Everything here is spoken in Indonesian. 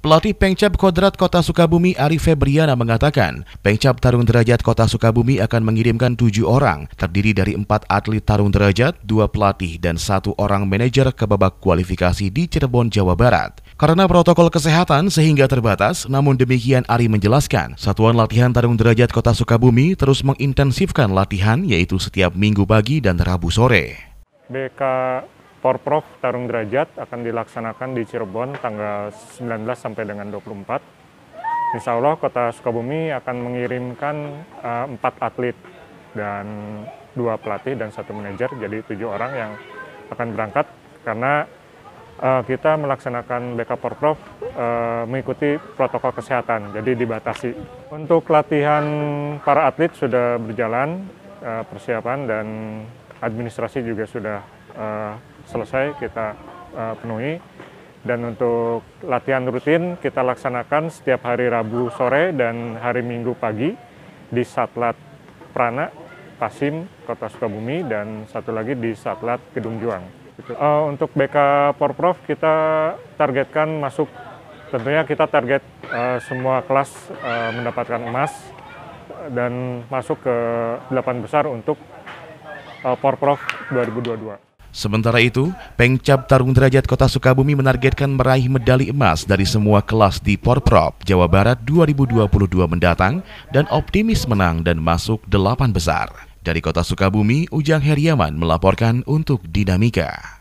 Pelatih Pengcap Kodrat Kota Sukabumi Arief Febriana mengatakan, Pengcap Tarung Derajat Kota Sukabumi akan mengirimkan tujuh orang, terdiri dari empat atlet Tarung Derajat, dua pelatih, dan satu orang manajer ke babak kualifikasi di Cirebon, Jawa Barat. Karena protokol kesehatan sehingga terbatas, namun demikian Ari menjelaskan, Satuan Latihan Tarung Derajat Kota Sukabumi terus mengintensifkan latihan yaitu setiap minggu pagi dan Rabu sore. BK Porprov Tarung Derajat akan dilaksanakan di Cirebon tanggal 19 sampai dengan 24. Insya Allah Kota Sukabumi akan mengirimkan eh, empat 4 atlet dan dua pelatih dan satu manajer, jadi tujuh orang yang akan berangkat karena uh, kita melaksanakan backup Porprov uh, eh, mengikuti protokol kesehatan, jadi dibatasi. Untuk latihan para atlet sudah berjalan uh, persiapan dan administrasi juga sudah uh, selesai kita uh, penuhi dan untuk latihan rutin kita laksanakan setiap hari Rabu sore dan hari Minggu pagi di Satlat Prana Pasim Kota Sukabumi dan satu lagi di Satlat Gedung Juang. Uh, untuk BK Porprov kita targetkan masuk tentunya kita target uh, semua kelas uh, mendapatkan emas dan masuk ke delapan besar untuk uh, Porprov 2022. Sementara itu, Pengcap Tarung Derajat Kota Sukabumi menargetkan meraih medali emas dari semua kelas di Porprov Jawa Barat 2022 mendatang dan optimis menang dan masuk delapan besar. Dari Kota Sukabumi, Ujang Heriaman melaporkan untuk Dinamika.